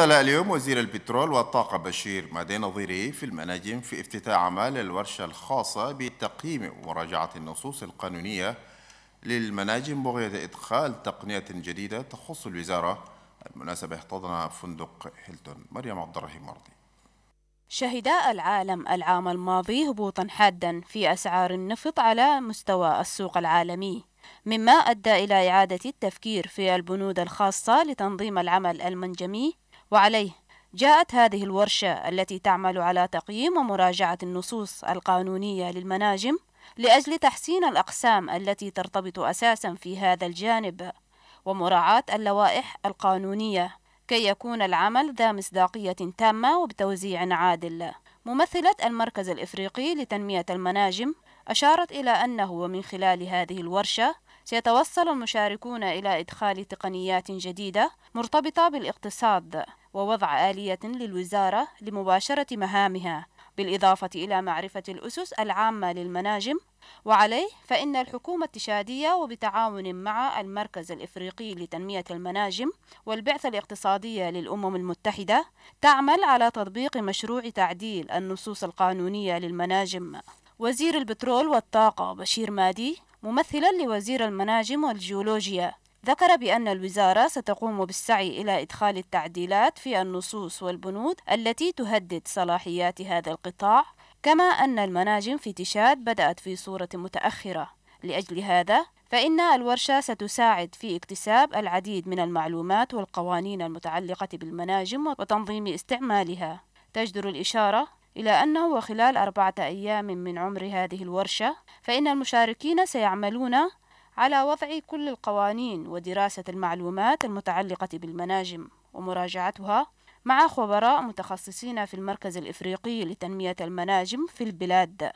استلى اليوم وزير البترول والطاقة بشير مدى نظيره في المناجم في افتتاح أعمال الورشة الخاصة بتقييم ومراجعة النصوص القانونية للمناجم بغية إدخال تقنية جديدة تخص الوزارة المناسبة احتضنها فندق هيلتون مريم عبد الرحيم مرضي شهد العالم العام الماضي هبوطا حادا في أسعار النفط على مستوى السوق العالمي مما أدى إلى إعادة التفكير في البنود الخاصة لتنظيم العمل المنجمي وعليه جاءت هذه الورشة التي تعمل على تقييم ومراجعة النصوص القانونية للمناجم لأجل تحسين الأقسام التي ترتبط أساسا في هذا الجانب ومراعاة اللوائح القانونية كي يكون العمل ذا مصداقية تامة وبتوزيع عادل ممثلة المركز الإفريقي لتنمية المناجم أشارت إلى أنه من خلال هذه الورشة سيتوصل المشاركون إلى إدخال تقنيات جديدة مرتبطة بالاقتصاد ووضع آلية للوزارة لمباشرة مهامها بالإضافة إلى معرفة الأسس العامة للمناجم وعليه فإن الحكومة التشادية وبتعاون مع المركز الإفريقي لتنمية المناجم والبعثة الاقتصادية للأمم المتحدة تعمل على تطبيق مشروع تعديل النصوص القانونية للمناجم وزير البترول والطاقة بشير مادي ممثلا لوزير المناجم والجيولوجيا ذكر بأن الوزارة ستقوم بالسعي إلى إدخال التعديلات في النصوص والبنود التي تهدد صلاحيات هذا القطاع كما أن المناجم في تشاد بدأت في صورة متأخرة لأجل هذا فإن الورشة ستساعد في اكتساب العديد من المعلومات والقوانين المتعلقة بالمناجم وتنظيم استعمالها تجدر الإشارة إلى أنه وخلال أربعة أيام من عمر هذه الورشة فإن المشاركين سيعملون على وضع كل القوانين ودراسة المعلومات المتعلقة بالمناجم ومراجعتها مع خبراء متخصصين في المركز الإفريقي لتنمية المناجم في البلاد